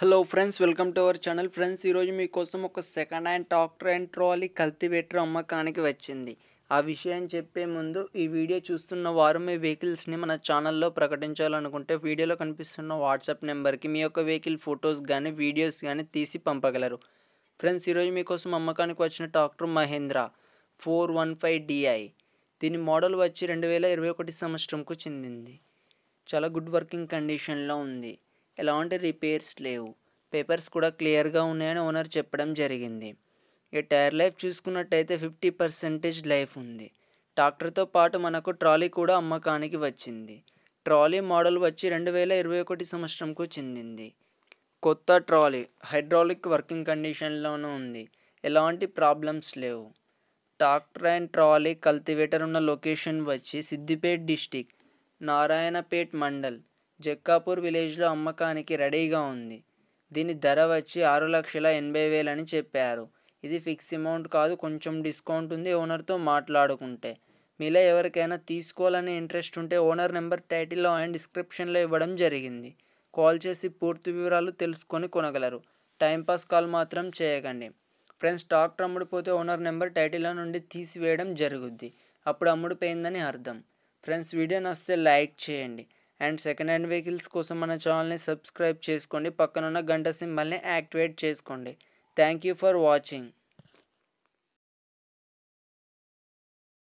hello friends welcome to our channel friends ఈరోజు మీకోసం ఒక second hand tractor and trolley cultivator అమ్మకానికి వచ్చింది ఆ విషయం చెప్పే ముందు ఈ వీడియో చూస్తున్న వారు మీ వెహికల్స్ని మన ఛానల్లో ప్రకటించాలనుకుంటే వీడియోలో కనిపిస్తున్న వాట్సాప్ నెంబర్కి మీ యొక్క వెహికల్ ఫొటోస్ కానీ వీడియోస్ కానీ తీసి పంపగలరు ఫ్రెండ్స్ ఈరోజు మీకోసం అమ్మకానికి వచ్చిన tractor Mahindra four one five DI దీని మోడల్ వచ్చి రెండు వేల ఇరవై ఒకటి సంవత్సరంకు చెందింది చాలా గుడ్ వర్కింగ్ కండిషన్లో ఉంది ఎలాంటి రిపేర్స్ లేవు పేపర్స్ కూడా క్లియర్గా ఉన్నాయని ఓనర్ చెప్పడం జరిగింది ఈ టైర్ లైఫ్ చూసుకున్నట్టయితే ఫిఫ్టీ పర్సెంటేజ్ లైఫ్ ఉంది ట్రాక్టర్తో పాటు మనకు ట్రాలీ కూడా అమ్మకానికి వచ్చింది ట్రాలీ మోడల్ వచ్చి రెండు వేల ఇరవై ఒకటి సంవత్సరంకు చెందింది కొత్త ట్రాలీ హైడ్రాలిక్ వర్కింగ్ కండిషన్లోనూ ఉంది ఎలాంటి ప్రాబ్లమ్స్ లేవు ట్రాక్టర్ అండ్ ట్రాలీ కల్టివేటర్ ఉన్న లొకేషన్ వచ్చి సిద్దిపేట్ డిస్టిక్ నారాయణపేట్ మండల్ జక్కాపూర్ విలేజ్లో అమ్మకానికి రెడీగా ఉంది దీని ధర వచ్చి ఆరు లక్షల ఎనభై వేలు అని చెప్పారు ఇది ఫిక్స్ అమౌంట్ కాదు కొంచెం డిస్కౌంట్ ఉంది ఓనర్తో మాట్లాడుకుంటే మీలో ఎవరికైనా తీసుకోవాలని ఇంట్రెస్ట్ ఉంటే ఓనర్ నెంబర్ టైటిల్లో అండ్ డిస్క్రిప్షన్లో ఇవ్వడం జరిగింది కాల్ చేసి పూర్తి వివరాలు తెలుసుకొని కొనగలరు టైంపాస్ కాల్ మాత్రం చేయకండి ఫ్రెండ్స్ స్టాక్ అమ్ముడిపోతే ఓనర్ నెంబర్ టైటిల్లో నుండి తీసివేయడం జరుగుద్ది అప్పుడు అమ్ముడిపోయిందని అర్థం ఫ్రెండ్స్ వీడియో నస్తే లైక్ చేయండి అండ్ సెకండ్ హ్యాండ్ వెహికల్స్ కోసం మన ఛానల్ని సబ్స్క్రైబ్ చేసుకోండి పక్కనున్న గంట సింబల్ని యాక్టివేట్ చేసుకోండి థ్యాంక్ యూ ఫర్ వాచింగ్